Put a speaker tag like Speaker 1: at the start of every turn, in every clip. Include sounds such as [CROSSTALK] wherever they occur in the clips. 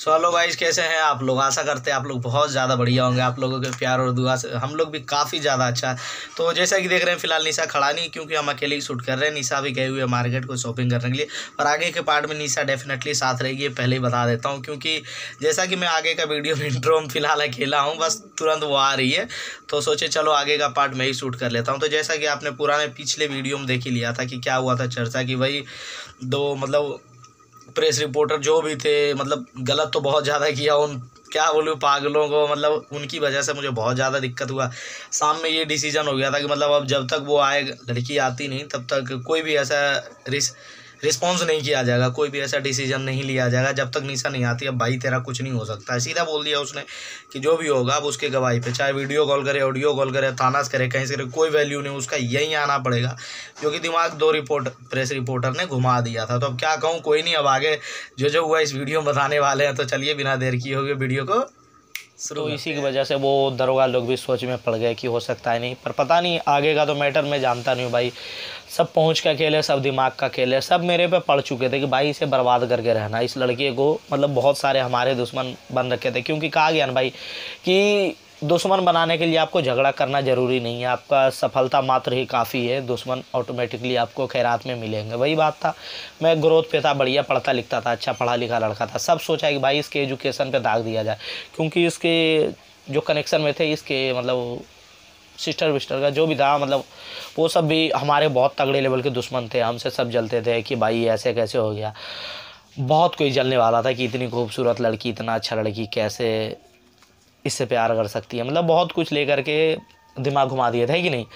Speaker 1: So hello guys कैसे हैं आप लोग आशा करते हैं आप लोग बहुत ज़्यादा बढ़िया होंगे आप लोगों के प्यार और दुआ से हम लोग भी काफ़ी ज़्यादा अच्छा है तो जैसा कि देख रहे हैं फिलहाल निशा खड़ा नहीं क्योंकि हम अकेले ही शूट कर रहे हैं निशा भी गए हुए मार्केट को शॉपिंग करने के लिए और आगे के पार्ट में निशा डेफिनेटली साथ रहेगी पहले ही बता देता हूँ क्योंकि जैसा कि मैं आगे का वीडियो में इंट्रो में फिलहाल अकेला हूँ बस तुरंत वो आ रही है तो सोचे चलो आगे का पार्ट मैं ही शूट कर लेता हूँ तो जैसा कि आपने पुराने पिछले वीडियो में देख ही लिया था कि क्या हुआ था चर्चा कि भाई दो मतलब प्रेस रिपोर्टर जो भी थे मतलब गलत तो बहुत ज़्यादा किया उन क्या बोलूँ पागलों को मतलब उनकी वजह से मुझे बहुत ज़्यादा दिक्कत हुआ शाम में ये डिसीजन हो गया था कि मतलब अब जब तक वो आए लड़की आती नहीं तब तक कोई भी ऐसा रिस्क रिस्पॉन्स नहीं किया जाएगा कोई भी ऐसा डिसीजन नहीं लिया जाएगा जब तक निशा नहीं आती अब भाई तेरा कुछ नहीं हो सकता है सीधा बोल दिया उसने कि जो भी होगा अब उसके गवाही पे चाहे वीडियो कॉल करे ऑडियो कॉल करे थानास करे कहीं से करे कोई वैल्यू नहीं उसका यहीं आना पड़ेगा क्योंकि दिमाग दो रिपोर्ट प्रेस रिपोर्टर ने घुमा दिया था तो अब क्या कहूँ कोई नहीं अब आगे जो जो हुआ इस वीडियो में बताने वाले हैं तो चलिए बिना देर की होगी वीडियो को तो इसी की वजह से वो दरोगा लोग भी सोच में पड़ गए कि हो सकता है नहीं पर पता नहीं आगे का तो मैटर मैं जानता नहीं हूँ भाई सब पहुंच का खेल है सब दिमाग का खेल है सब मेरे पे पड़ चुके थे कि भाई इसे बर्बाद करके रहना इस लड़के को मतलब बहुत सारे हमारे दुश्मन बन रखे थे क्योंकि कहा गया ना भाई कि दुश्मन बनाने के लिए आपको झगड़ा करना ज़रूरी नहीं है आपका सफलता मात्र ही काफ़ी है दुश्मन ऑटोमेटिकली आपको खैरात में मिलेंगे वही बात था मैं ग्रोथ पे था बढ़िया पढ़ता लिखता था अच्छा पढ़ा लिखा लड़का था सब सोचा कि भाई इसके एजुकेशन पे दाग दिया जाए क्योंकि इसके जो कनेक्शन में थे इसके मतलब सिस्टर विस्टर का जो भी था मतलब वो सब भी हमारे बहुत तगड़े लेवल के दुश्मन थे हमसे सब जलते थे कि भाई ऐसे कैसे हो गया बहुत कोई जलने वाला था कि इतनी खूबसूरत लड़की इतना अच्छा लड़की कैसे इससे प्यार कर सकती है मतलब बहुत कुछ लेकर के दिमाग घुमा दिया था कि नहीं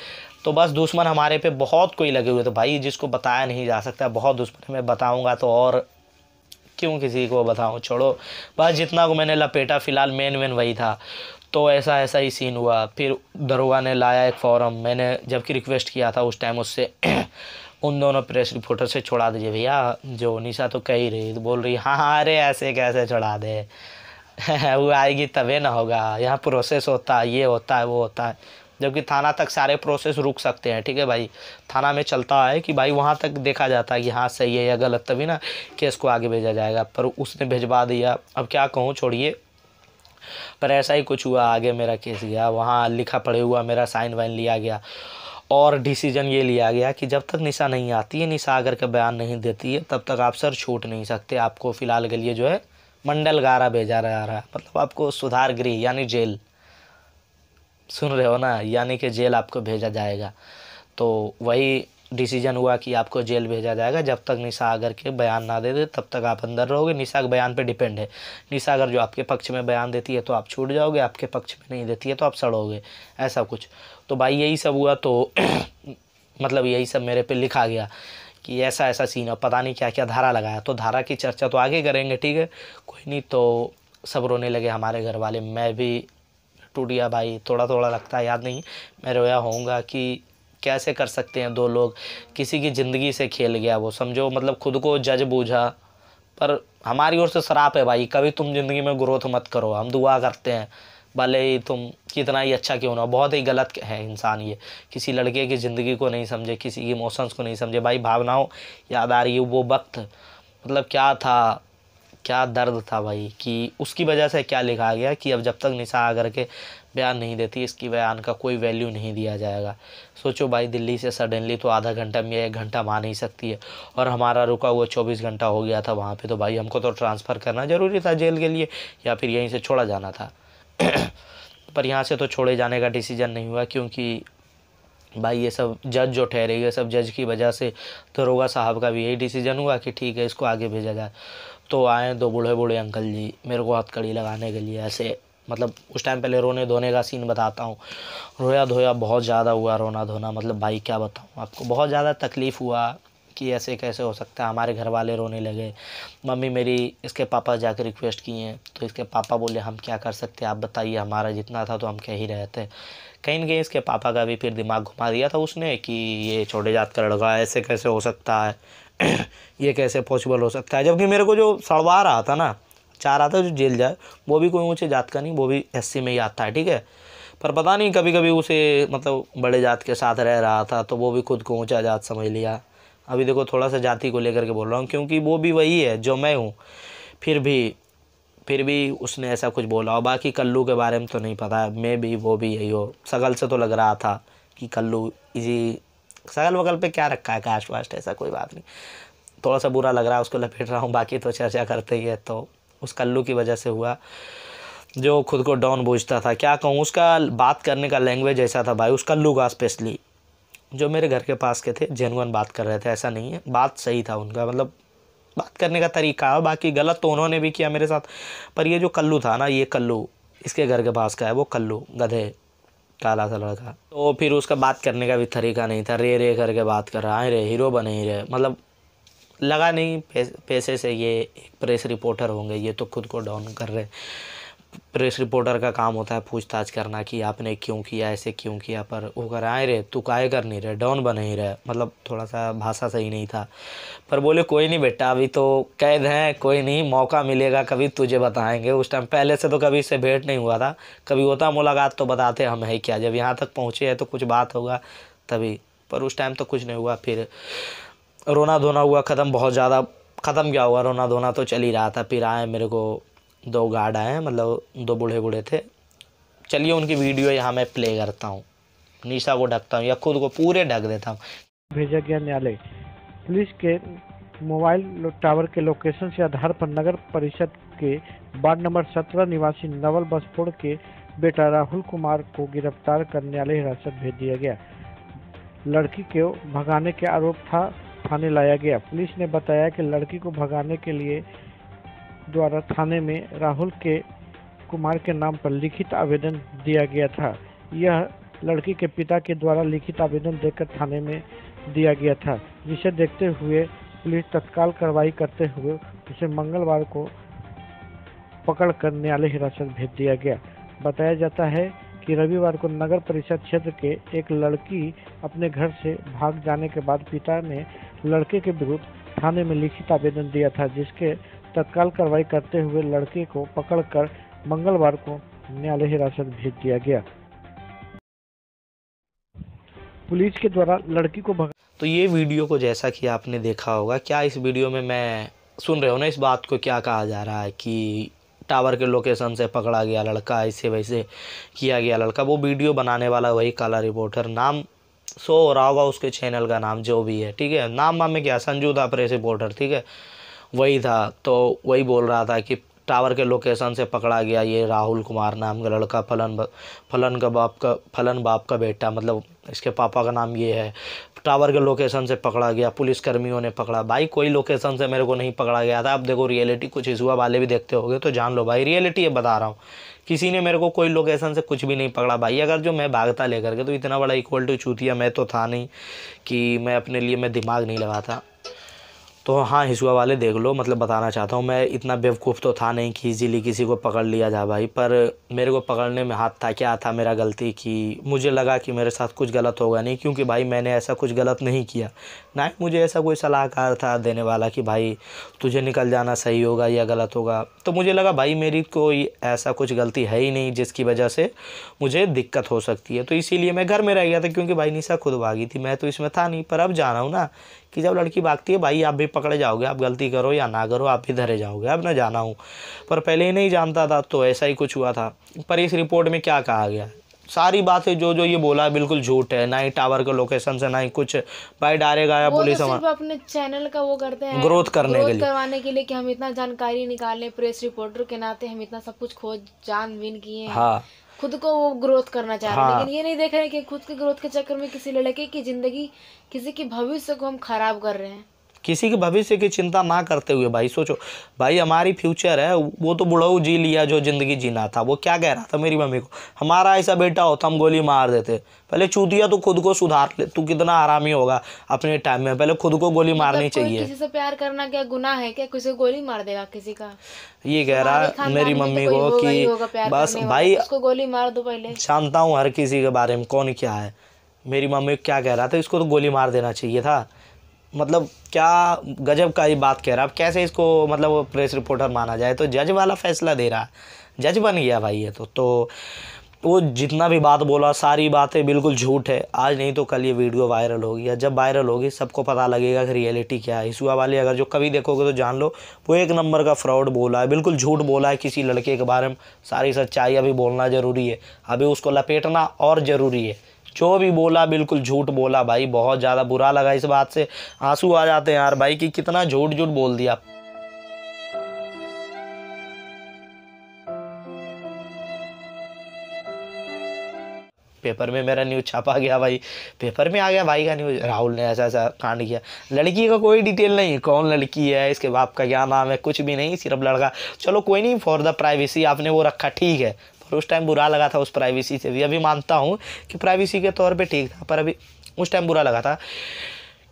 Speaker 1: तो बस दुश्मन हमारे पे बहुत कोई लगे हुए थे भाई जिसको बताया नहीं जा सकता बहुत दुश्मन मैं बताऊँगा तो और क्यों किसी को बताऊँ छोड़ो बस जितना को मैंने लपेटा फ़िलहाल मेन मेन वही था तो ऐसा ऐसा ही सीन हुआ फिर दरोगा ने लाया एक फॉरम मैंने जबकि रिक्वेस्ट किया था उस टाइम उससे [CLEARS THROAT] उन दोनों प्रेस रिपोर्टर से छोड़ा दीजिए भैया जो निशा तो कह ही रही तो बोल रही हाँ हाँ अरे ऐसे कैसे छोड़ा दे [LAUGHS] वो आएगी तबे ना होगा यहाँ प्रोसेस होता है ये होता है वो होता है जबकि थाना तक सारे प्रोसेस रुक सकते हैं ठीक है भाई थाना में चलता है कि भाई वहाँ तक देखा जाता है कि हाँ सही है या गलत तभी ना केस को आगे भेजा जाएगा पर उसने भेजवा दिया अब क्या कहूँ छोड़िए पर ऐसा ही कुछ हुआ आगे मेरा केस गया वहाँ लिखा पड़े हुआ मेरा साइन वाइन लिया गया और डिसीजन ये लिया गया कि जब तक निशा नहीं आती है निशा अगर का बयान नहीं देती है तब तक आप सर छूट नहीं सकते आपको फ़िलहाल के लिए जो है मंडल गारा भेजा रहा रहा मतलब आपको सुधार गृह यानी जेल सुन रहे हो ना यानी कि जेल आपको भेजा जाएगा तो वही डिसीजन हुआ कि आपको जेल भेजा जाएगा जब तक निशा अगर के बयान ना दे दे तब तक आप अंदर रहोगे निशा के बयान पे डिपेंड है निशा अगर जो आपके पक्ष में बयान देती है तो आप छूट जाओगे आपके पक्ष में नहीं देती है तो आप सड़ोगे ऐसा कुछ तो भाई यही सब हुआ तो [CLEARS THROAT] मतलब यही सब मेरे पे लिखा गया कि ऐसा ऐसा सीन और पता नहीं क्या क्या धारा लगाया तो धारा की चर्चा तो आगे करेंगे ठीक है कोई नहीं तो सब रोने लगे हमारे घर वाले मैं भी टूट गया भाई थोड़ा थोड़ा लगता है याद नहीं मैं रोया होऊंगा कि कैसे कर सकते हैं दो लोग किसी की ज़िंदगी से खेल गया वो समझो मतलब खुद को जज बूझा पर हमारी ओर से शराप है भाई कभी तुम ज़िंदगी में ग्रोथ मत करो हम दुआ करते हैं भले ही तुम कितना ही अच्छा क्यों ना बहुत ही गलत है इंसान ये किसी लड़के की ज़िंदगी को नहीं समझे किसी की इमोशंस को नहीं समझे भाई भावनाओं याद आ रही है वो वक्त मतलब क्या था क्या दर्द था भाई कि उसकी वजह से क्या लिखा गया कि अब जब तक निशा आकर के बयान नहीं देती इसकी बयान का कोई वैल्यू नहीं दिया जाएगा सोचो भाई दिल्ली से सडनली तो आधा घंटा में एक घंटा मान नहीं सकती है और हमारा रुका हुआ चौबीस घंटा हो गया था वहाँ पे तो भाई हमको तो ट्रांसफ़र करना ज़रूरी था जेल के लिए या फिर यहीं से छोड़ा जाना था [COUGHS] पर यहाँ से तो छोड़े जाने का डिसीजन नहीं हुआ क्योंकि भाई ये सब जज जो ठहरे ये सब जज की वजह से दरोगा साहब का भी यही डिसीजन हुआ कि ठीक है इसको आगे भेजा जाए तो आए दो बूढ़े बूढ़े अंकल जी मेरे को हथकड़ी लगाने के लिए ऐसे मतलब उस टाइम पहले रोने धोने का सीन बताता हूँ रोया धोया बहुत ज़्यादा हुआ रोना धोना मतलब भाई क्या बताऊँ आपको बहुत ज़्यादा तकलीफ़ हुआ कि ऐसे कैसे हो सकता है हमारे घर वाले रोने लगे मम्मी मेरी इसके पापा जाकर रिक्वेस्ट किए हैं तो इसके पापा बोले हम क्या कर सकते आप बताइए हमारा जितना था तो हम कह ही रहे थे कहीं ना कहीं इसके पापा का भी फिर दिमाग घुमा दिया था उसने कि ये छोटे जात का लड़का ऐसे कैसे हो सकता है [CLEARS THROAT] ये कैसे पॉसिबल हो सकता है जबकि मेरे को जो सड़वा रहा था ना चाह रहा था जो जेल जाए वो भी कोई ऊँचे जात का नहीं वो भी एस में ही आता है ठीक है पर पता नहीं कभी कभी उसे मतलब बड़े जात के साथ रह रहा था तो वो भी खुद को ऊँचा जात समझ लिया अभी देखो थोड़ा सा जाति को लेकर के बोल रहा हूँ क्योंकि वो भी वही है जो मैं हूँ फिर भी फिर भी उसने ऐसा कुछ बोला और बाकी कल्लू के बारे में तो नहीं पता है मैं भी वो भी यही हो सगल से तो लग रहा था कि कल्लू इसी सगल वगल पे क्या रखा है कास्ट वास्ट ऐसा कोई बात नहीं थोड़ा सा बुरा लग रहा है उसको लपेट रहा हूँ बाकी तो चर्चा करते ही है तो उस कल्लू की वजह से हुआ जो खुद को डॉन बूझता था क्या कहूँ उसका बात करने का लैंग्वेज ऐसा था भाई उस कल्लू का स्पेशली जो मेरे घर के पास के थे जेनुअन बात कर रहे थे ऐसा नहीं है बात सही था उनका मतलब बात करने का तरीका है बाकी गलत तो उन्होंने भी किया मेरे साथ पर ये जो कल्लू था ना ये कल्लू इसके घर के पास का है वो कल्लू गधे काला सा लड़का तो फिर उसका बात करने का भी तरीका नहीं था रे रे करके बात कर रहा है रे हीरो बने ही रहे मतलब लगा नहीं पैसे से ये एक प्रेस रिपोर्टर होंगे ये तो खुद को डाउन कर रहे प्रेस रिपोर्टर का काम होता है पूछताछ करना कि आपने क्यों किया ऐसे क्यों किया पर वो कर आए रे तू काय कर नहीं रहे डाउन बन ही रहे मतलब थोड़ा सा भाषा सही नहीं था पर बोले कोई नहीं बेटा अभी तो कैद हैं कोई नहीं मौका मिलेगा कभी तुझे बताएंगे उस टाइम पहले से तो कभी इससे भेंट नहीं हुआ था कभी होता मुलाकात तो बताते हम है क्या जब यहाँ तक पहुँचे हैं तो कुछ बात होगा तभी पर उस टाइम तो कुछ नहीं हुआ फिर रोना धोना हुआ ख़त्म बहुत ज़्यादा ख़त्म क्या हुआ रोना धोना तो चल ही रहा था फिर आए मेरे को दो गार्ड आए मतलब दो बूढ़े बूढ़े थे चलिए उनकी वीडियो यहाँ मैं प्ले करता हूँ निशा को ढकता हूँ या खुद को पूरे ढक देता हूँ
Speaker 2: भेजा गया न्यायालय पुलिस के मोबाइल टावर के लोकेशन से आधार पर नगर परिषद के वार्ड नंबर सत्रह निवासी नवल बसफोड़ के बेटा राहुल कुमार को गिरफ्तार कर न्यायालय हिरासत भेज दिया गया लड़की को भगाने के आरोप था थाने लाया गया पुलिस ने बताया कि लड़की को भगाने के लिए द्वारा थाने में राहुल के कुमार के नाम पर लिखित आवेदन दिया गया था यह लड़की के पिता के द्वारा लिखित आवेदन देकर थाने में दिया गया था जिसे देखते हुए पुलिस तत्काल कार्रवाई करते हुए उसे मंगलवार को पकड़ कर न्यायालय हिरासत भेज दिया गया बताया जाता है कि रविवार को नगर परिषद क्षेत्र के एक लड़की अपने घर से भाग जाने के बाद पिता ने लड़के के विरुद्ध थाने में लिखित आवेदन दिया था जिसके तत्काल कार्रवाई करते हुए लड़के को पकड़कर मंगलवार को न्यायालय हिरासत भेज दिया गया पुलिस के द्वारा लड़की को भगा
Speaker 1: तो ये वीडियो को जैसा कि आपने देखा होगा क्या इस वीडियो में मैं सुन रहे हो ना इस बात को क्या कहा जा रहा है कि टावर के लोकेशन से पकड़ा गया लड़का ऐसे वैसे किया गया लड़का वो वीडियो बनाने वाला वही काला रिपोर्टर नाम सो रहा होगा उसके चैनल का नाम जो भी है ठीक है नाम मामे क्या संजू था प्रेस रिपोर्टर ठीक है वही था तो वही बोल रहा था कि टावर के लोकेशन से पकड़ा गया ये राहुल कुमार नाम का लड़का फलन फलन का बाप का फलन बाप का बेटा मतलब इसके पापा का नाम ये है टावर के लोकेशन से पकड़ा गया पुलिस कर्मियों ने पकड़ा भाई कोई लोकेशन से मेरे को नहीं पकड़ा गया था अब देखो रियलिटी कुछ इशुआ वाले भी देखते होगे तो जान लो भाई रियलिटी ये बता रहा हूँ किसी ने मेरे को कोई लोकेशन से कुछ भी नहीं पकड़ा भाई अगर जो मैं भागता लेकर के तो इतना बड़ा इक्वल टू चूतिया मैं तो था नहीं कि मैं अपने लिए मैं दिमाग नहीं लगाता तो हाँ हिसुआ वाले देख लो मतलब बताना चाहता हूँ मैं इतना बेवकूफ़ तो था नहीं कि इजीली किसी को पकड़ लिया जा भाई पर मेरे को पकड़ने में हाथ था क्या था मेरा गलती कि मुझे लगा कि मेरे साथ कुछ गलत होगा नहीं क्योंकि भाई मैंने ऐसा कुछ गलत नहीं किया ना ही मुझे ऐसा कोई सलाहकार था देने वाला कि भाई तुझे निकल जाना सही होगा या गलत होगा तो मुझे लगा भाई मेरी कोई ऐसा कुछ गलती है ही नहीं जिसकी वजह से मुझे दिक्कत हो सकती है तो इसीलिए मैं घर में रह गया था क्योंकि भाई निशा खुद भागी थी मैं तो इसमें था नहीं पर अब जाना हूँ ना कि जब लड़की भागती है भाई आप भी पकड़े जाओगे आप गलती करो या ना करो आप ही धरे जाओगे अब ना जाना हूँ पर पहले ही नहीं जानता था तो ऐसा ही कुछ हुआ था पर इस रिपोर्ट में क्या कहा गया सारी बातें जो जो ये बोला बिल्कुल झूठ है ना ही टावर के लोकेशन से ना ही कुछ भाई डायरेक्ट आया पुलिस तो
Speaker 3: अपने चैनल का वो करते हैं ग्रोथ करने ग्रोथ के लिए करवाने के लिए कि हम इतना जानकारी निकाले प्रेस रिपोर्टर के नाते हम इतना सब कुछ खोज जान बीन किए हाँ खुद को वो ग्रोथ करना चाह रहे हैं हाँ। लेकिन ये नहीं देख रहे कि खुद के ग्रोथ के चक्कर में किसी लड़के की जिंदगी किसी के भविष्य को हम खराब कर रहे
Speaker 1: हैं किसी के भविष्य की चिंता ना करते हुए भाई सोचो भाई हमारी फ्यूचर है वो तो बुढ़ऊ जी लिया जो ज़िंदगी जीना था वो क्या कह रहा था मेरी मम्मी को हमारा ऐसा बेटा होता तो हम गोली मार देते पहले चूतिया तो खुद को सुधार ले तू कितना आरामी होगा अपने टाइम में पहले खुद को गोली मतलब मारनी चाहिए किसी से
Speaker 3: प्यार करना क्या गुना है क्या किसी को गोली मार देगा किसी का
Speaker 1: ये कह रहा मेरी मम्मी तो को कि बस भाई उसको
Speaker 3: गोली मार दो पहले
Speaker 1: जानता हूँ हर किसी के बारे में कौन क्या है मेरी मम्मी क्या कह रहा था इसको तो गोली मार देना चाहिए था मतलब क्या गजब का ये बात कह रहा है अब कैसे इसको मतलब प्रेस रिपोर्टर माना जाए तो जज वाला फैसला दे रहा है जज बन गया भाई ये तो तो वो जितना भी बात बोला सारी बातें बिल्कुल झूठ है आज नहीं तो कल ये वीडियो वायरल होगी या जब वायरल होगी सबको पता लगेगा कि रियलिटी क्या है इसुआ वाले अगर जो कभी देखोगे तो जान लो वो एक नंबर का फ्रॉड बोला है बिल्कुल झूठ बोला है किसी लड़के के बारे में सारी सच्चाई अभी बोलना ज़रूरी है अभी उसको लपेटना और ज़रूरी है जो भी बोला बिल्कुल झूठ बोला भाई बहुत ज़्यादा बुरा लगा इस बात से आंसू आ जाते हैं यार भाई कि कितना झूठ झूठ बोल दिया पेपर में मेरा न्यूज़ छापा गया भाई पेपर में आ गया भाई का न्यूज़ राहुल ने ऐसा ऐसा कांड किया लड़की का कोई डिटेल नहीं कौन लड़की है इसके बाप का क्या नाम है कुछ भी नहीं सिर्फ लड़का चलो कोई नहीं फॉर द प्राइवेसी आपने वो रखा ठीक है पर उस टाइम बुरा लगा था उस प्राइवेसी से भी अभी मानता हूँ कि प्राइवेसी के तौर पे ठीक था पर अभी उस टाइम बुरा लगा था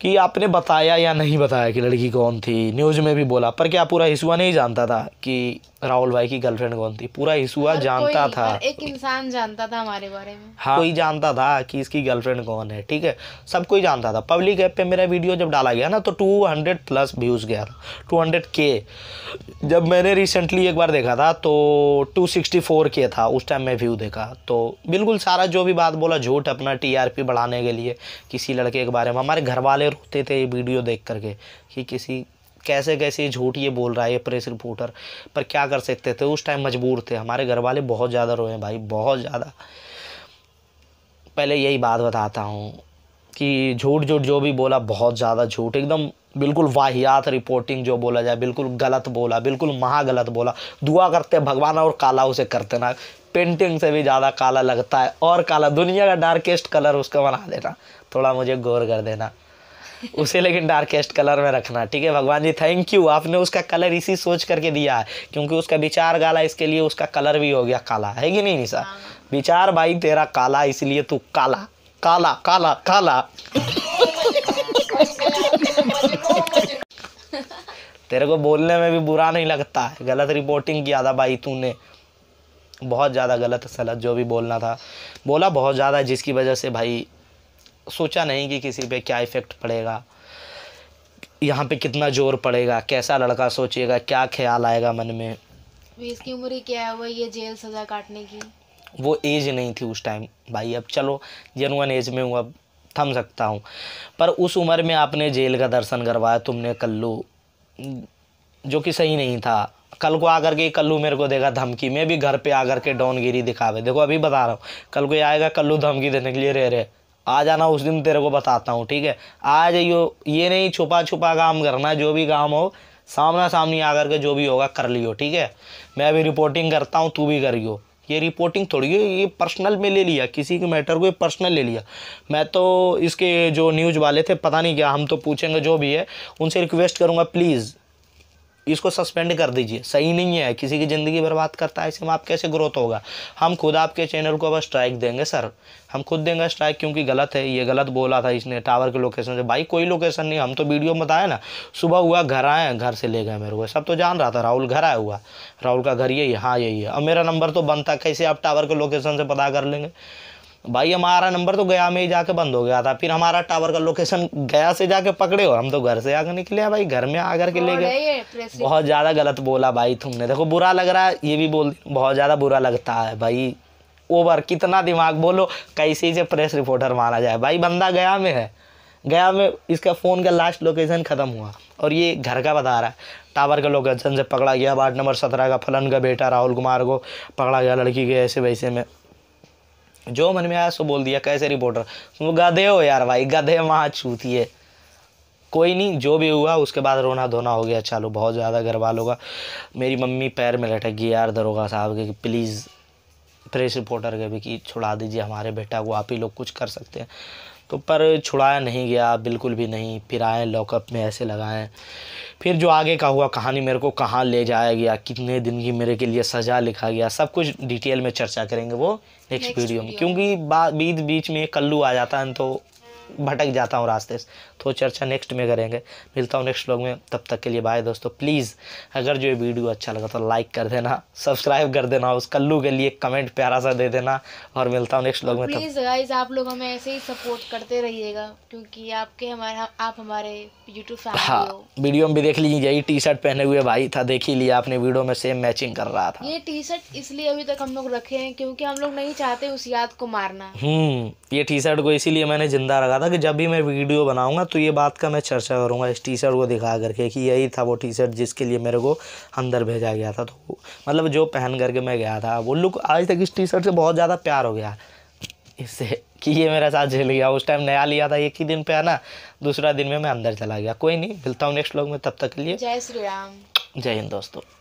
Speaker 1: कि आपने बताया या नहीं बताया कि लड़की कौन थी न्यूज़ में भी बोला पर क्या पूरा हिस्सा नहीं जानता था कि राहुल भाई की गर्लफ्रेंड कौन थी पूरा हिसुआ जानता था
Speaker 3: एक इंसान जानता था हमारे बारे में
Speaker 1: हाँ कोई जानता था कि इसकी गर्लफ्रेंड कौन है ठीक है सब कोई जानता था पब्लिक ऐप पे मेरा वीडियो जब डाला गया ना तो 200 प्लस व्यूज़ गया था टू के जब मैंने रिसेंटली एक बार देखा था तो टू के था उस टाइम मैं व्यू देखा तो बिल्कुल सारा जो भी बात बोला झूठ अपना टीआरपी बढ़ाने के लिए किसी लड़के के बारे में हमारे घर वाले रोते थे ये वीडियो देख करके कि किसी कैसे कैसे झूठ ये बोल रहा है ये प्रेस रिपोर्टर पर क्या कर सकते थे उस टाइम मजबूर थे हमारे घर वाले बहुत ज़्यादा रोए भाई बहुत ज़्यादा पहले यही बात बताता हूँ कि झूठ झूठ जो भी बोला बहुत ज़्यादा झूठ एकदम बिल्कुल वाहियात रिपोर्टिंग जो बोला जाए बिल्कुल गलत बोला बिल्कुल महा गलत बोला दुआ करते भगवान और काला उसे करते ना पेंटिंग से भी ज़्यादा काला लगता है और काला दुनिया का डार्केस्ट कलर उसका बना देना थोड़ा मुझे गौर कर देना उसे लेकिन डार्केस्ट कलर में रखना ठीक है भगवान जी थैंक यू आपने उसका कलर इसी सोच करके दिया है क्योंकि उसका विचार गाला इसके लिए उसका कलर भी हो गया काला है कि नहीं निशा विचार भाई तेरा काला इसलिए तू काला काला काला काला तेरे को बोलने में भी बुरा नहीं लगता है गलत रिपोर्टिंग किया था भाई तूने बहुत ज़्यादा गलत सलत जो भी बोलना था बोला बहुत ज़्यादा जिसकी वजह से भाई सोचा नहीं कि किसी पे क्या इफ़ेक्ट पड़ेगा यहाँ पे कितना जोर पड़ेगा कैसा लड़का सोचेगा क्या ख्याल आएगा मन में
Speaker 3: इसकी उम्र क्या है वो ये जेल सज़ा काटने की
Speaker 1: वो एज नहीं थी उस टाइम भाई अब चलो जेनुअन एज में हूँ अब थम सकता हूँ पर उस उम्र में आपने जेल का दर्शन करवाया तुमने कल्लू जो कि सही नहीं था कल को आकर के कल्लू मेरे को देगा धमकी मैं भी घर पे आकर के डॉनगिरी दिखावे देखो अभी बता रहा हूँ कल को आएगा कल्लू धमकी देने के लिए रह रहे आ जाना उस दिन तेरे को बताता हूँ ठीक है आ यो ये नहीं छुपा छुपा काम करना जो भी काम हो सामना सामनी आ करके जो भी होगा कर लियो ठीक है मैं भी रिपोर्टिंग करता हूँ तू भी करियो ये रिपोर्टिंग थोड़ी है ये पर्सनल में ले लिया किसी के मैटर को ये पर्सनल ले लिया मैं तो इसके जो न्यूज़ वाले थे पता नहीं क्या हम तो पूछेंगे जो भी है उनसे रिक्वेस्ट करूँगा प्लीज़ इसको सस्पेंड कर दीजिए सही नहीं है किसी की ज़िंदगी बर्बाद करता है इसमें आप कैसे ग्रोथ होगा हम खुद आपके चैनल को अब स्ट्राइक देंगे सर हम खुद देंगे स्ट्राइक क्योंकि गलत है ये गलत बोला था इसने टावर के लोकेशन से भाई कोई लोकेशन नहीं हम तो वीडियो में बताया ना सुबह हुआ घर आए घर से ले गए मेरे को सब तो जान रहा था राहुल घर आया हुआ राहुल का घर यही हाँ यही है अब मेरा नंबर तो बनता कैसे आप टावर के लोकेशन से पता कर लेंगे भाई हमारा नंबर तो गया में ही जाके बंद हो गया था फिर हमारा टावर का लोकेशन गया से जाके पकड़े और हम तो घर से आकर निकले भाई घर में आकर के ले हाँ, गए बहुत ज़्यादा गलत बोला भाई तुमने देखो बुरा लग रहा है ये भी बोल बहुत ज़्यादा बुरा लगता है भाई ओवर कितना दिमाग बोलो कैसे से प्रेस रिपोर्टर माना जाए भाई बंदा गया में है गया में इसका फ़ोन का लास्ट लोकेशन ख़त्म हुआ और ये घर का बता रहा है टावर का लोकेशन से पकड़ा गया वार्ड नंबर सत्रह का फलन का बेटा राहुल कुमार को पकड़ा गया लड़की के ऐसे वैसे में जो मन में आया सो बोल दिया कैसे रिपोर्टर वो गधे हो यार भाई गधे वहाँ छूती है कोई नहीं जो भी हुआ उसके बाद रोना धोना हो गया चलो बहुत ज़्यादा घर वालों का मेरी मम्मी पैर में लटक गई यार दरोगा साहब के कि प्लीज़ प्रेस रिपोर्टर के भी कि छुड़ा दीजिए हमारे बेटा को आप ही लोग कुछ कर सकते हैं तो पर छुड़ाया नहीं गया बिल्कुल भी नहीं फिर आए लॉकअप में ऐसे लगाए फिर जो आगे का हुआ कहानी मेरे को कहाँ ले जाया गया कितने दिन की मेरे के लिए सज़ा लिखा गया सब कुछ डिटेल में चर्चा करेंगे वो नेक्स्ट वीडियो में क्योंकि बीच बीच में कल्लू आ जाता है तो भटक जाता हूँ रास्ते से तो चर्चा नेक्स्ट में करेंगे मिलता हूँ नेक्स्ट ब्लॉग में तब तक के लिए बाय दोस्तों प्लीज़ अगर जो ये वीडियो अच्छा लगा तो लाइक कर देना सब्सक्राइब कर देना उस कल्लू के लिए कमेंट प्यारा सा दे देना और मिलता हूँ नेक्स्ट लोग में प्लीज़
Speaker 3: गाइज आप लोग हमें ऐसे ही सपोर्ट करते रहिएगा क्योंकि आपके हमारे आप हमारे यूट्यूब हाँ
Speaker 1: वीडियो में भी देख लीजिए यही टी शर्ट पहने हुए भाई था देख ही लिया आपने वीडियो में सेम मैचिंग कर रहा था
Speaker 3: ये टी शर्ट इसलिए अभी तक हम लोग रखे हैं क्योंकि हम लोग नहीं चाहते उस याद को मारना
Speaker 1: हम्म ये टी शर्ट को इसीलिए मैंने जिंदा रखा था था कि जब भी मैं वीडियो बनाऊंगा तो ये बात का मैं चर्चा करूंगा इस टी शर्ट को दिखा करके कि यही था वो टी शर्ट जिसके लिए मेरे को अंदर भेजा गया था तो मतलब जो पहन करके मैं गया था वो लुक आज तक इस टी शर्ट से बहुत ज़्यादा प्यार हो गया इससे कि ये मेरा साथ झेल गया उस टाइम नया लिया था एक ही दिन पे आना दूसरा दिन में मैं अंदर चला गया कोई नहीं मिलता हूँ नेक्स्ट लोग में तब तक के लिए
Speaker 3: जय श्री राम
Speaker 1: जय हिंद दोस्तों